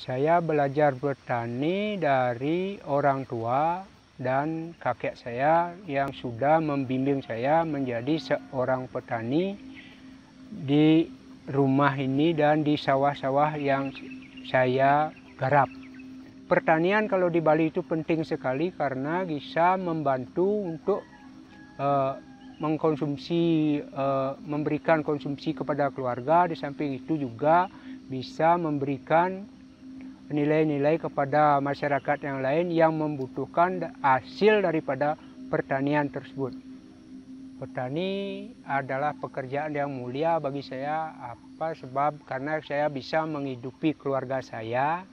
Saya belajar bertani dari orang tua dan kakek saya yang sudah membimbing saya menjadi seorang petani di rumah ini dan di sawah-sawah yang saya garap. Pertanian kalau di Bali itu penting sekali karena bisa membantu untuk uh, mengkonsumsi, uh, memberikan konsumsi kepada keluarga. Di samping itu juga bisa memberikan nilai-nilai kepada masyarakat yang lain yang membutuhkan hasil daripada pertanian tersebut. Petani adalah pekerjaan yang mulia bagi saya apa sebab karena saya bisa menghidupi keluarga saya.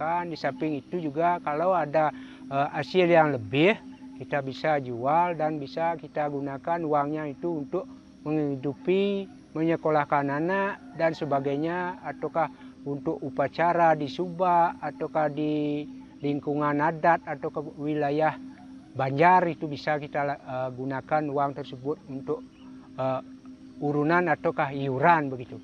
Kan di samping itu juga kalau ada eh, hasil yang lebih kita bisa jual dan bisa kita gunakan uangnya itu untuk menghidupi, menyekolahkan anak dan sebagainya ataukah untuk upacara di Suba ataukah di lingkungan adat atau ke wilayah Banjar itu bisa kita uh, gunakan uang tersebut untuk uh, urunan ataukah iuran begitu.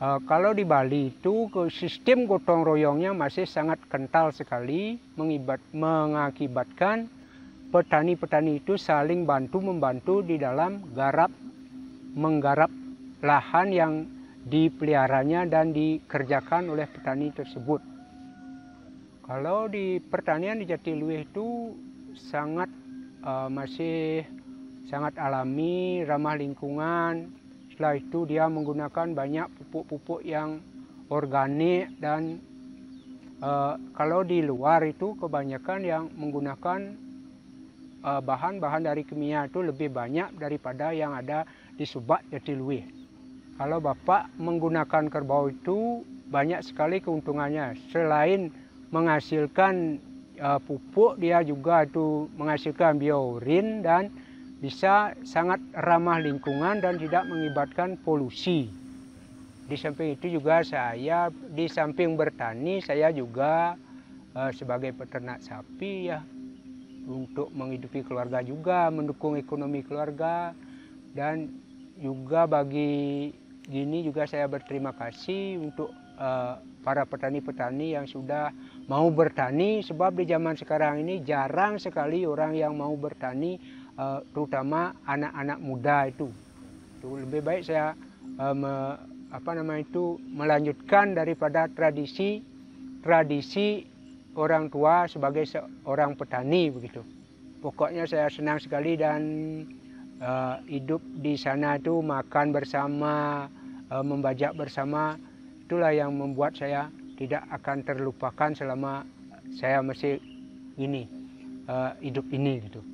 Uh, kalau di Bali itu sistem gotong royongnya masih sangat kental sekali mengibat, mengakibatkan petani-petani itu saling bantu membantu di dalam garap menggarap lahan yang dipeliharanya dan dikerjakan oleh petani tersebut. Kalau di pertanian di Jatiluwe itu sangat uh, masih sangat alami, ramah lingkungan. Setelah itu dia menggunakan banyak pupuk-pupuk yang organik dan uh, kalau di luar itu kebanyakan yang menggunakan eh, bahan-bahan uh, dari kimia itu lebih banyak daripada yang ada di Subak Jatiluwe. Kalau Bapak menggunakan kerbau itu banyak sekali keuntungannya. Selain menghasilkan uh, pupuk, dia juga itu menghasilkan biourin dan bisa sangat ramah lingkungan dan tidak mengibatkan polusi. Di samping itu juga saya di samping bertani saya juga uh, sebagai peternak sapi ya untuk menghidupi keluarga juga, mendukung ekonomi keluarga dan juga bagi gini juga saya berterima kasih untuk uh, para petani-petani yang sudah mau bertani sebab di zaman sekarang ini jarang sekali orang yang mau bertani uh, terutama anak-anak muda itu. Itu lebih baik saya uh, me, apa nama itu melanjutkan daripada tradisi tradisi orang tua sebagai seorang petani begitu. Pokoknya saya senang sekali dan uh, hidup di sana itu makan bersama Eh, membajak bersama itulah yang membuat saya tidak akan terlupakan selama saya masih ini eh, hidup ini gitu.